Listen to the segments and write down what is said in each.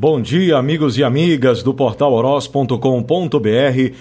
Bom dia, amigos e amigas do portal oroz.com.br,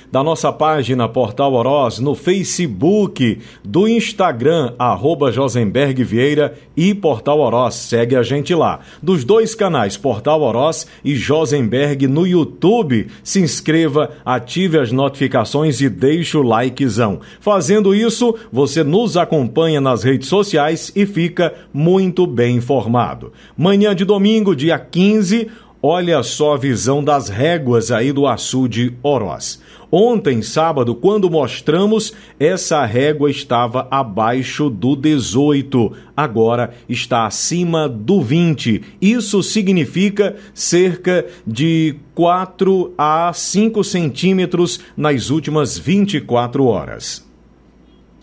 da nossa página Portal Oroz, no Facebook, do Instagram, arroba Josenberg Vieira e Portal Oroz. Segue a gente lá. Dos dois canais, Portal Oroz e Josenberg no YouTube. Se inscreva, ative as notificações e deixe o likezão. Fazendo isso, você nos acompanha nas redes sociais e fica muito bem informado. Manhã de domingo, dia 15 Olha só a visão das réguas aí do açude Oroz. Ontem, sábado, quando mostramos, essa régua estava abaixo do 18, agora está acima do 20. Isso significa cerca de 4 a 5 centímetros nas últimas 24 horas.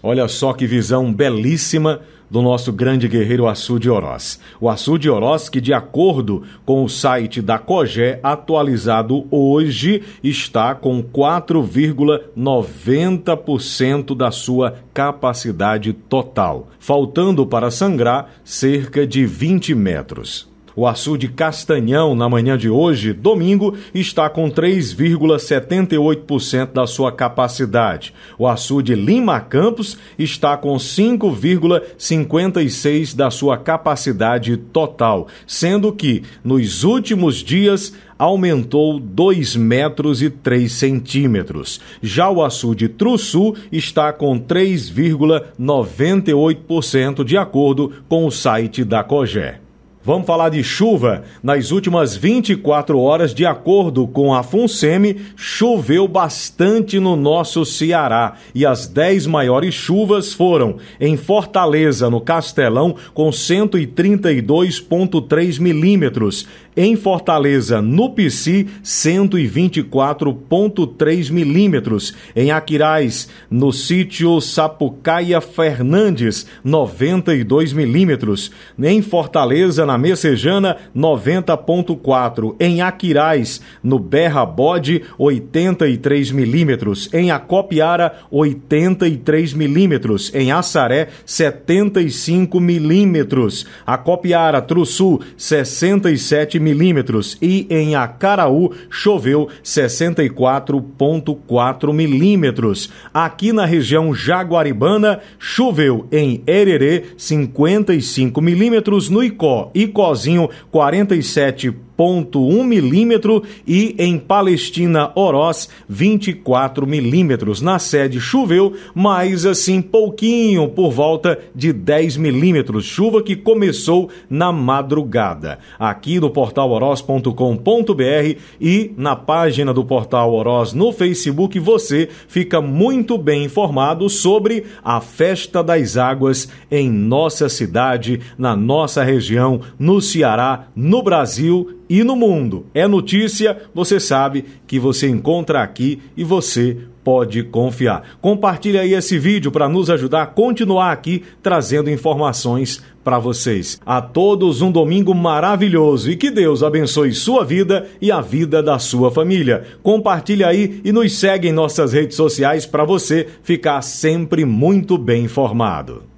Olha só que visão belíssima do nosso grande guerreiro Açu de Oroz. O Açu de Oroz, que de acordo com o site da COGÉ, atualizado hoje, está com 4,90% da sua capacidade total, faltando para sangrar cerca de 20 metros. O açude Castanhão, na manhã de hoje, domingo, está com 3,78% da sua capacidade. O açude Lima Campos está com 5,56% da sua capacidade total, sendo que, nos últimos dias, aumentou 2 metros e 3 centímetros. Já o açude Trussu está com 3,98% de acordo com o site da COGER. Vamos falar de chuva. Nas últimas 24 horas, de acordo com a FUNSEMI, choveu bastante no nosso Ceará. E as 10 maiores chuvas foram em Fortaleza, no Castelão, com 132,3 milímetros. Em Fortaleza, no Pici, 124,3 milímetros. Em Aquirais, no sítio Sapucaia Fernandes, 92 milímetros. Em Fortaleza, na Messejana, 90.4. Em Aquirais, no Berra Bode, 83 milímetros. Em Acopiara, 83 milímetros. Em Assaré, 75 milímetros. Acopiara, Trussul, 67 milímetros. E em Acaraú, choveu 64,4 milímetros. Aqui na região Jaguaribana, choveu em Hererê, 55 milímetros. No Icó e Cozinho 47 0,1 milímetro e em Palestina Oroz 24 milímetros. Na sede choveu, mas assim pouquinho, por volta de 10 milímetros. Chuva que começou na madrugada. Aqui no portal oroz.com.br e na página do portal Oroz no Facebook você fica muito bem informado sobre a Festa das Águas em nossa cidade, na nossa região, no Ceará, no Brasil e no mundo. É notícia, você sabe que você encontra aqui e você pode confiar. Compartilhe aí esse vídeo para nos ajudar a continuar aqui trazendo informações para vocês. A todos um domingo maravilhoso e que Deus abençoe sua vida e a vida da sua família. Compartilhe aí e nos segue em nossas redes sociais para você ficar sempre muito bem informado.